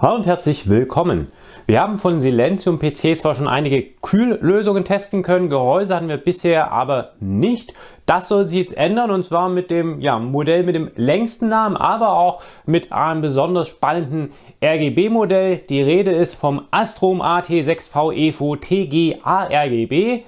Hallo und herzlich willkommen. Wir haben von Silentium PC zwar schon einige Kühllösungen testen können, Gehäuse hatten wir bisher aber nicht. Das soll sich jetzt ändern und zwar mit dem ja, Modell mit dem längsten Namen, aber auch mit einem besonders spannenden RGB-Modell. Die Rede ist vom Astrom AT6V EFO TGA RGB.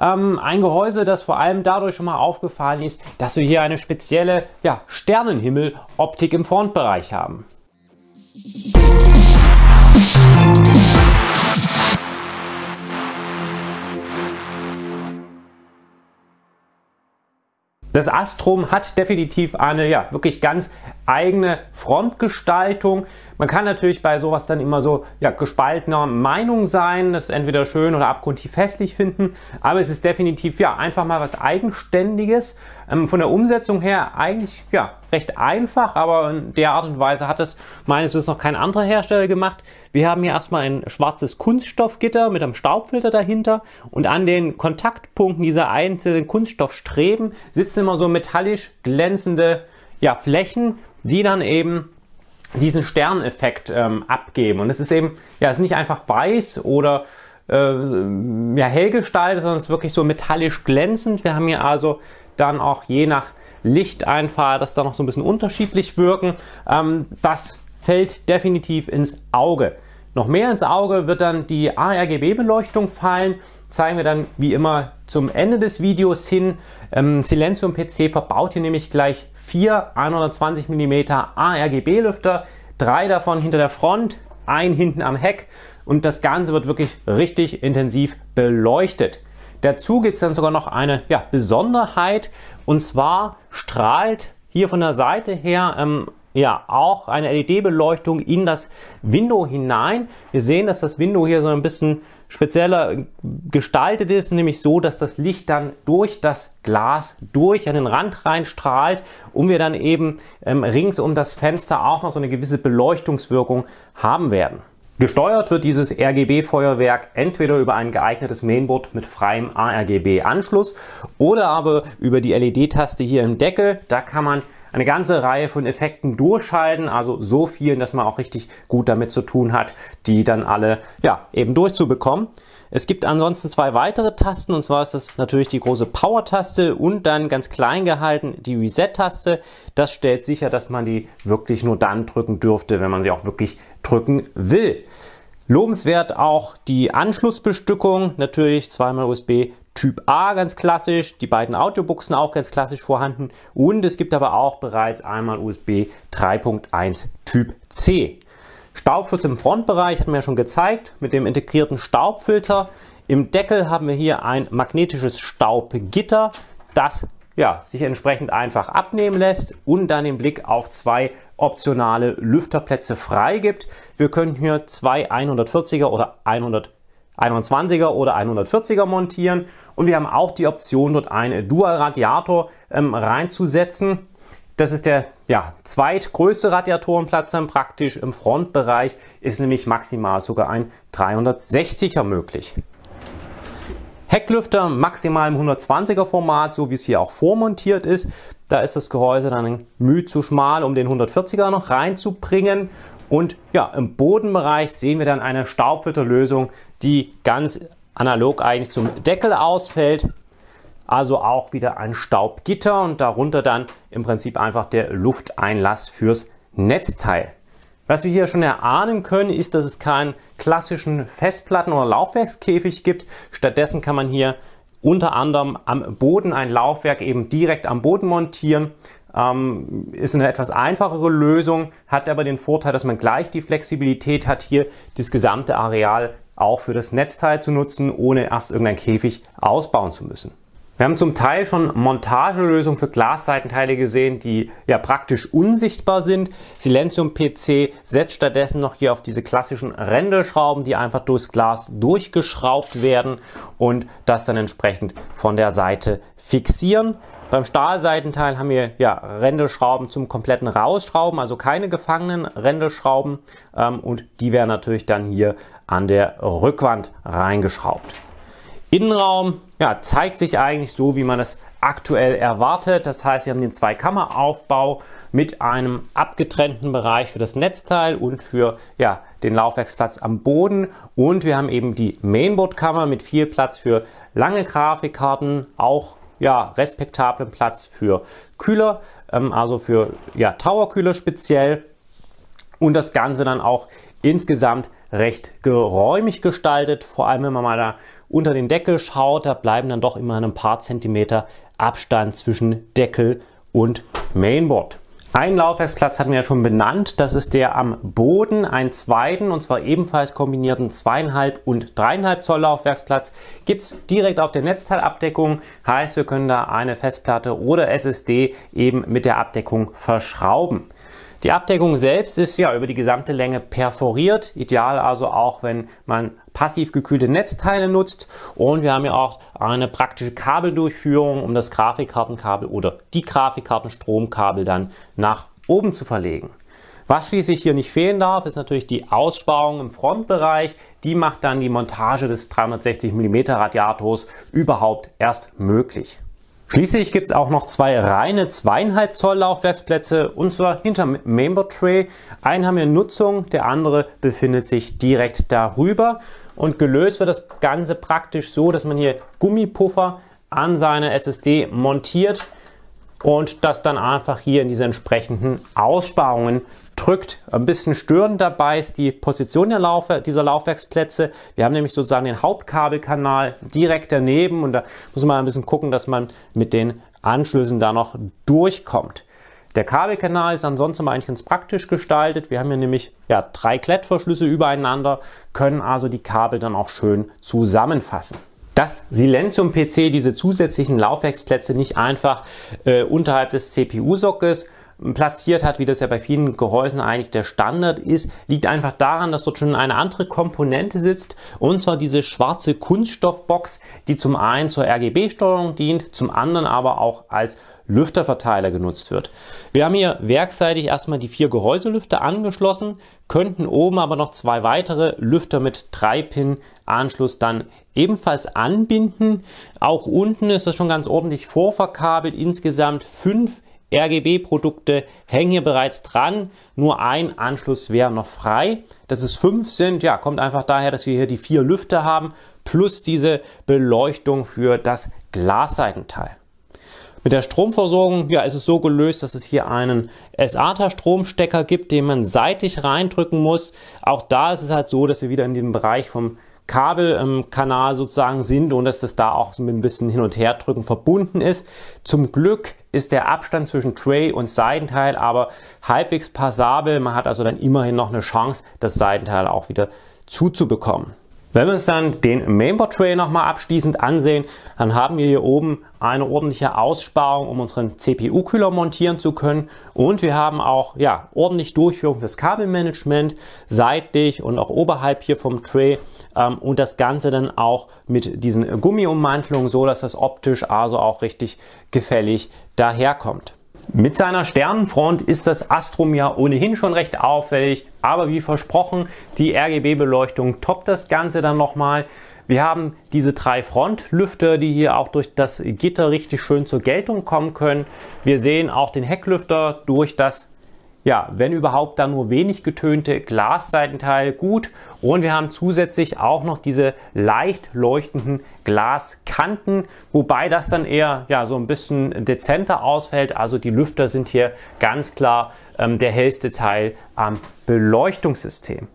Ähm, ein Gehäuse, das vor allem dadurch schon mal aufgefallen ist, dass wir hier eine spezielle ja, Sternenhimmel-Optik im Frontbereich haben. Das Astrum hat definitiv eine ja, wirklich ganz eigene Frontgestaltung. Man kann natürlich bei sowas dann immer so ja, gespaltener Meinung sein, das entweder schön oder abgrundtief hässlich finden, aber es ist definitiv ja einfach mal was Eigenständiges. Ähm, von der Umsetzung her eigentlich ja recht einfach, aber in der Art und Weise hat es meines Wissens noch kein anderer Hersteller gemacht. Wir haben hier erstmal ein schwarzes Kunststoffgitter mit einem Staubfilter dahinter und an den Kontaktpunkten dieser einzelnen Kunststoffstreben sitzen immer so metallisch glänzende ja, Flächen, die dann eben diesen Sterneffekt ähm, abgeben. Und es ist eben, ja, es ist nicht einfach weiß oder äh, ja, hell gestaltet, sondern es ist wirklich so metallisch glänzend. Wir haben hier also dann auch je nach Lichteinfall, dass da noch so ein bisschen unterschiedlich wirken. Ähm, das fällt definitiv ins Auge. Noch mehr ins Auge wird dann die ARGB-Beleuchtung fallen. Zeigen wir dann wie immer zum Ende des Videos hin. Ähm, Silenzium PC verbaut hier nämlich gleich vier 120 mm ARGB-Lüfter, drei davon hinter der Front, ein hinten am Heck und das Ganze wird wirklich richtig intensiv beleuchtet. Dazu gibt es dann sogar noch eine ja, Besonderheit und zwar strahlt hier von der Seite her ähm, ja auch eine LED-Beleuchtung in das Window hinein. Wir sehen, dass das Window hier so ein bisschen spezieller äh, gestaltet ist, nämlich so, dass das Licht dann durch das Glas durch an den Rand reinstrahlt und wir dann eben ähm, rings um das Fenster auch noch so eine gewisse Beleuchtungswirkung haben werden. Gesteuert wird dieses RGB-Feuerwerk entweder über ein geeignetes Mainboard mit freiem ARGB-Anschluss oder aber über die LED-Taste hier im Deckel. Da kann man eine ganze Reihe von Effekten durchschalten, also so vielen, dass man auch richtig gut damit zu tun hat, die dann alle ja, eben durchzubekommen. Es gibt ansonsten zwei weitere Tasten und zwar ist das natürlich die große Power-Taste und dann ganz klein gehalten die Reset-Taste. Das stellt sicher, dass man die wirklich nur dann drücken dürfte, wenn man sie auch wirklich drücken will. Lobenswert auch die Anschlussbestückung, natürlich zweimal USB Typ A ganz klassisch, die beiden Audiobuchsen auch ganz klassisch vorhanden und es gibt aber auch bereits einmal USB 3.1 Typ C. Staubschutz im Frontbereich hatten wir ja schon gezeigt mit dem integrierten Staubfilter. Im Deckel haben wir hier ein magnetisches Staubgitter, das ja, sich entsprechend einfach abnehmen lässt und dann den Blick auf zwei optionale Lüfterplätze freigibt. Wir können hier zwei 140er oder 150 21 er oder 140er montieren. Und wir haben auch die Option, dort einen Dual-Radiator ähm, reinzusetzen. Das ist der ja, zweitgrößte Radiatorenplatz dann praktisch im Frontbereich, ist nämlich maximal sogar ein 360er möglich. Hecklüfter maximal im 120er Format, so wie es hier auch vormontiert ist. Da ist das Gehäuse dann müh zu schmal, um den 140er noch reinzubringen. Und ja, im Bodenbereich sehen wir dann eine Staubfilterlösung, die ganz analog eigentlich zum Deckel ausfällt. Also auch wieder ein Staubgitter und darunter dann im Prinzip einfach der Lufteinlass fürs Netzteil. Was wir hier schon erahnen können, ist, dass es keinen klassischen Festplatten- oder Laufwerkskäfig gibt. Stattdessen kann man hier unter anderem am Boden ein Laufwerk eben direkt am Boden montieren. Ähm, ist eine etwas einfachere Lösung, hat aber den Vorteil, dass man gleich die Flexibilität hat, hier das gesamte Areal auch für das Netzteil zu nutzen, ohne erst irgendein Käfig ausbauen zu müssen. Wir haben zum Teil schon Montagelösungen für Glasseitenteile gesehen, die ja praktisch unsichtbar sind. Silenzium PC setzt stattdessen noch hier auf diese klassischen Rändelschrauben, die einfach durchs Glas durchgeschraubt werden und das dann entsprechend von der Seite fixieren. Beim Stahlseitenteil haben wir ja Rändelschrauben zum kompletten Rausschrauben, also keine gefangenen Rändelschrauben ähm, und die werden natürlich dann hier an der Rückwand reingeschraubt. Innenraum ja, zeigt sich eigentlich so, wie man es aktuell erwartet. Das heißt, wir haben den Zweikammeraufbau mit einem abgetrennten Bereich für das Netzteil und für ja, den Laufwerksplatz am Boden. Und wir haben eben die Mainboardkammer mit viel Platz für lange Grafikkarten, auch ja, respektablen Platz für Kühler, ähm, also für ja, Towerkühler speziell. Und das Ganze dann auch insgesamt recht geräumig gestaltet, vor allem wenn man mal da unter den Deckel schaut, da bleiben dann doch immer ein paar Zentimeter Abstand zwischen Deckel und Mainboard. Einen Laufwerksplatz hatten wir ja schon benannt, das ist der am Boden, einen zweiten und zwar ebenfalls kombinierten zweieinhalb und dreieinhalb Zoll Laufwerksplatz gibt es direkt auf der Netzteilabdeckung, heißt wir können da eine Festplatte oder SSD eben mit der Abdeckung verschrauben. Die Abdeckung selbst ist ja über die gesamte Länge perforiert, ideal also auch, wenn man passiv gekühlte Netzteile nutzt und wir haben ja auch eine praktische Kabeldurchführung, um das Grafikkartenkabel oder die Grafikkartenstromkabel dann nach oben zu verlegen. Was schließlich hier nicht fehlen darf, ist natürlich die Aussparung im Frontbereich. Die macht dann die Montage des 360 mm Radiators überhaupt erst möglich. Schließlich gibt es auch noch zwei reine zweieinhalb Zoll Laufwerksplätze und zwar hinter Member Tray. Einen haben wir in Nutzung, der andere befindet sich direkt darüber und gelöst wird das Ganze praktisch so, dass man hier Gummipuffer an seine SSD montiert und das dann einfach hier in diese entsprechenden Aussparungen drückt. Ein bisschen störend dabei ist die Position der Laufe, dieser Laufwerksplätze. Wir haben nämlich sozusagen den Hauptkabelkanal direkt daneben und da muss man ein bisschen gucken, dass man mit den Anschlüssen da noch durchkommt. Der Kabelkanal ist ansonsten eigentlich ganz praktisch gestaltet. Wir haben hier nämlich ja, drei Klettverschlüsse übereinander, können also die Kabel dann auch schön zusammenfassen dass Silenzium PC diese zusätzlichen Laufwerksplätze nicht einfach äh, unterhalb des CPU-Sockes platziert hat, wie das ja bei vielen Gehäusen eigentlich der Standard ist, liegt einfach daran, dass dort schon eine andere Komponente sitzt und zwar diese schwarze Kunststoffbox, die zum einen zur RGB-Steuerung dient, zum anderen aber auch als Lüfterverteiler genutzt wird. Wir haben hier werkseitig erstmal die vier Gehäuselüfter angeschlossen, könnten oben aber noch zwei weitere Lüfter mit 3-Pin-Anschluss dann ebenfalls anbinden. Auch unten ist das schon ganz ordentlich vorverkabelt, insgesamt fünf RGB-Produkte hängen hier bereits dran. Nur ein Anschluss wäre noch frei. Dass es fünf sind, ja, kommt einfach daher, dass wir hier die vier Lüfter haben plus diese Beleuchtung für das Glasseitenteil. Mit der Stromversorgung ja, ist es so gelöst, dass es hier einen SATA-Stromstecker gibt, den man seitlich reindrücken muss. Auch da ist es halt so, dass wir wieder in dem Bereich vom Kabelkanal ähm, sozusagen sind und dass das da auch so mit ein bisschen hin und her drücken verbunden ist. Zum Glück ist der Abstand zwischen Tray und Seitenteil aber halbwegs passabel. Man hat also dann immerhin noch eine Chance, das Seitenteil auch wieder zuzubekommen. Wenn wir uns dann den Mainboard Tray nochmal abschließend ansehen, dann haben wir hier oben eine ordentliche Aussparung, um unseren CPU-Kühler montieren zu können. Und wir haben auch ja, ordentlich Durchführung fürs Kabelmanagement seitlich und auch oberhalb hier vom Tray. Ähm, und das Ganze dann auch mit diesen Gummiummantelungen, so dass das optisch also auch richtig gefällig daherkommt. Mit seiner Sternenfront ist das Astrum ja ohnehin schon recht auffällig, aber wie versprochen, die RGB-Beleuchtung toppt das Ganze dann nochmal. Wir haben diese drei Frontlüfter, die hier auch durch das Gitter richtig schön zur Geltung kommen können. Wir sehen auch den Hecklüfter durch das ja, wenn überhaupt, dann nur wenig getönte Glasseitenteile. Gut. Und wir haben zusätzlich auch noch diese leicht leuchtenden Glaskanten, wobei das dann eher ja, so ein bisschen dezenter ausfällt. Also die Lüfter sind hier ganz klar ähm, der hellste Teil am Beleuchtungssystem.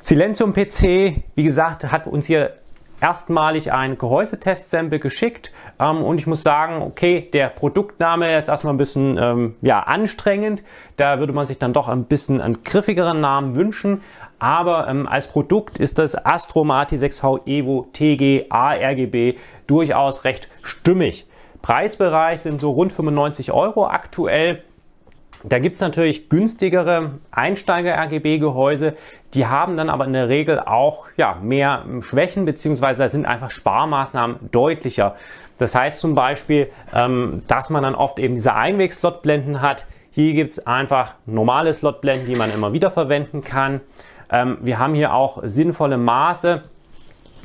Silenzium PC, wie gesagt, hat uns hier erstmalig ein Gehäusetest-Sample geschickt ähm, und ich muss sagen, okay, der Produktname ist erstmal ein bisschen ähm, ja, anstrengend. Da würde man sich dann doch ein bisschen einen griffigeren Namen wünschen. Aber ähm, als Produkt ist das Astromati 6 v Evo TG ARGB durchaus recht stimmig. Preisbereich sind so rund 95 Euro aktuell. Da gibt's natürlich günstigere Einsteiger-RGB-Gehäuse, die haben dann aber in der Regel auch ja, mehr Schwächen, beziehungsweise sind einfach Sparmaßnahmen deutlicher. Das heißt zum Beispiel, ähm, dass man dann oft eben diese einweg slot hat. Hier gibt's einfach normale Slotblenden, die man immer wieder verwenden kann. Ähm, wir haben hier auch sinnvolle Maße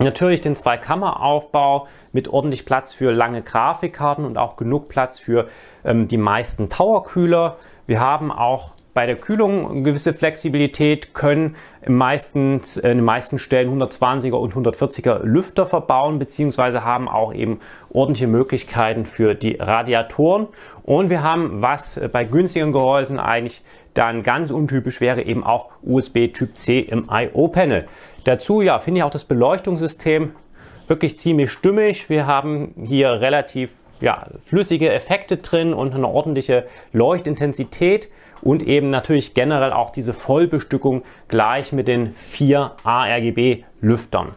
Natürlich den Zweikammeraufbau mit ordentlich Platz für lange Grafikkarten und auch genug Platz für ähm, die meisten Towerkühler. Wir haben auch bei der Kühlung eine gewisse Flexibilität, können meistens, äh, in den meisten Stellen 120er und 140er Lüfter verbauen, beziehungsweise haben auch eben ordentliche Möglichkeiten für die Radiatoren. Und wir haben, was bei günstigen Gehäusen eigentlich dann ganz untypisch wäre, eben auch USB Typ C im IO-Panel. Dazu, ja, finde ich auch das Beleuchtungssystem wirklich ziemlich stimmig. Wir haben hier relativ ja, flüssige Effekte drin und eine ordentliche Leuchtintensität und eben natürlich generell auch diese Vollbestückung gleich mit den vier ARGB-Lüftern.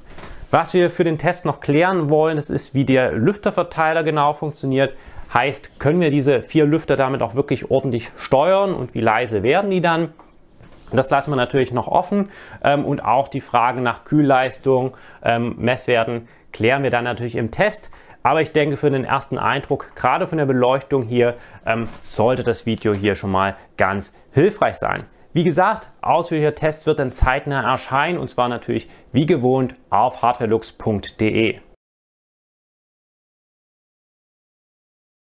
Was wir für den Test noch klären wollen, das ist, wie der Lüfterverteiler genau funktioniert. Heißt, können wir diese vier Lüfter damit auch wirklich ordentlich steuern und wie leise werden die dann? Das lassen wir natürlich noch offen ähm, und auch die Frage nach Kühlleistung, ähm, Messwerten klären wir dann natürlich im Test. Aber ich denke, für den ersten Eindruck, gerade von der Beleuchtung hier, ähm, sollte das Video hier schon mal ganz hilfreich sein. Wie gesagt, ausführlicher Test wird dann zeitnah erscheinen und zwar natürlich wie gewohnt auf hardwarelux.de.